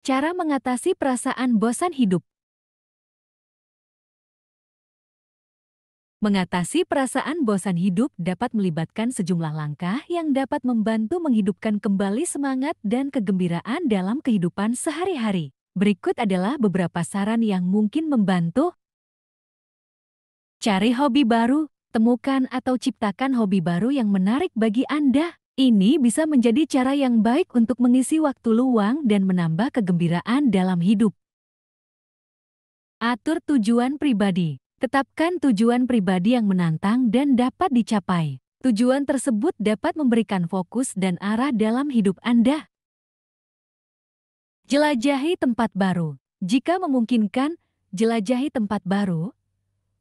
Cara mengatasi perasaan bosan hidup. Mengatasi perasaan bosan hidup dapat melibatkan sejumlah langkah yang dapat membantu menghidupkan kembali semangat dan kegembiraan dalam kehidupan sehari-hari. Berikut adalah beberapa saran yang mungkin membantu. Cari hobi baru, temukan atau ciptakan hobi baru yang menarik bagi Anda. Ini bisa menjadi cara yang baik untuk mengisi waktu luang dan menambah kegembiraan dalam hidup. Atur tujuan pribadi. Tetapkan tujuan pribadi yang menantang dan dapat dicapai. Tujuan tersebut dapat memberikan fokus dan arah dalam hidup Anda. Jelajahi tempat baru. Jika memungkinkan, jelajahi tempat baru,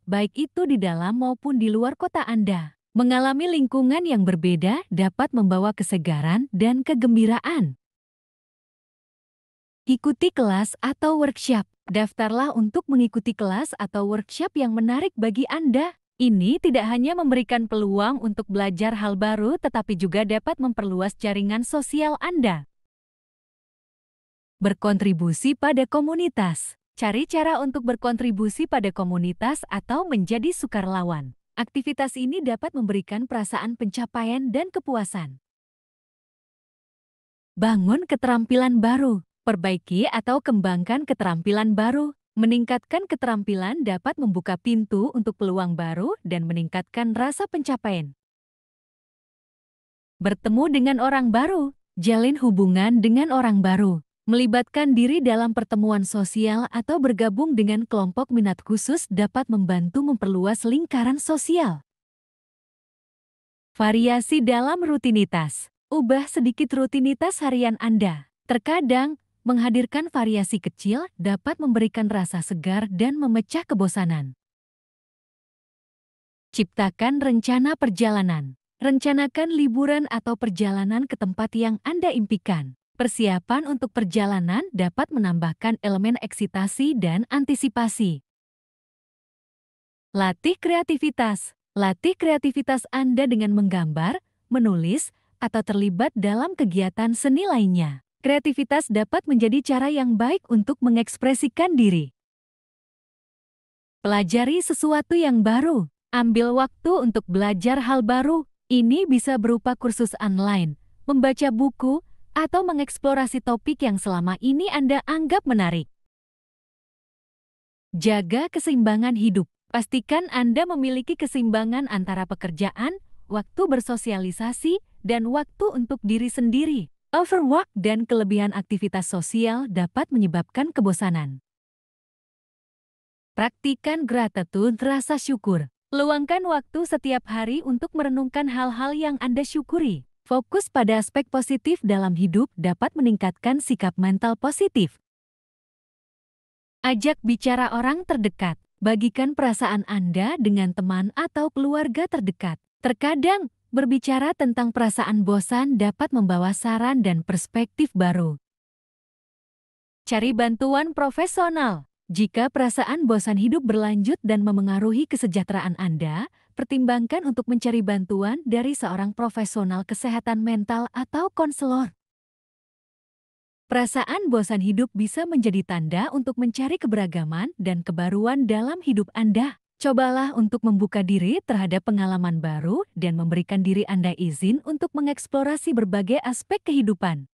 baik itu di dalam maupun di luar kota Anda. Mengalami lingkungan yang berbeda dapat membawa kesegaran dan kegembiraan. Ikuti kelas atau workshop. Daftarlah untuk mengikuti kelas atau workshop yang menarik bagi Anda. Ini tidak hanya memberikan peluang untuk belajar hal baru, tetapi juga dapat memperluas jaringan sosial Anda. Berkontribusi pada komunitas. Cari cara untuk berkontribusi pada komunitas atau menjadi sukarelawan. Aktivitas ini dapat memberikan perasaan pencapaian dan kepuasan. Bangun keterampilan baru, perbaiki atau kembangkan keterampilan baru. Meningkatkan keterampilan dapat membuka pintu untuk peluang baru dan meningkatkan rasa pencapaian. Bertemu dengan orang baru, jalin hubungan dengan orang baru. Melibatkan diri dalam pertemuan sosial atau bergabung dengan kelompok minat khusus dapat membantu memperluas lingkaran sosial. Variasi dalam rutinitas. Ubah sedikit rutinitas harian Anda. Terkadang, menghadirkan variasi kecil dapat memberikan rasa segar dan memecah kebosanan. Ciptakan rencana perjalanan. Rencanakan liburan atau perjalanan ke tempat yang Anda impikan persiapan untuk perjalanan dapat menambahkan elemen eksitasi dan antisipasi. Latih kreativitas. Latih kreativitas Anda dengan menggambar, menulis, atau terlibat dalam kegiatan seni lainnya. Kreativitas dapat menjadi cara yang baik untuk mengekspresikan diri. Pelajari sesuatu yang baru. Ambil waktu untuk belajar hal baru. Ini bisa berupa kursus online, membaca buku, atau mengeksplorasi topik yang selama ini Anda anggap menarik. Jaga keseimbangan hidup. Pastikan Anda memiliki keseimbangan antara pekerjaan, waktu bersosialisasi, dan waktu untuk diri sendiri. Overwork dan kelebihan aktivitas sosial dapat menyebabkan kebosanan. Praktikan gratitude rasa syukur. Luangkan waktu setiap hari untuk merenungkan hal-hal yang Anda syukuri. Fokus pada aspek positif dalam hidup dapat meningkatkan sikap mental positif. Ajak bicara orang terdekat. Bagikan perasaan Anda dengan teman atau keluarga terdekat. Terkadang, berbicara tentang perasaan bosan dapat membawa saran dan perspektif baru. Cari bantuan profesional. Jika perasaan bosan hidup berlanjut dan memengaruhi kesejahteraan Anda, pertimbangkan untuk mencari bantuan dari seorang profesional kesehatan mental atau konselor. Perasaan bosan hidup bisa menjadi tanda untuk mencari keberagaman dan kebaruan dalam hidup Anda. Cobalah untuk membuka diri terhadap pengalaman baru dan memberikan diri Anda izin untuk mengeksplorasi berbagai aspek kehidupan.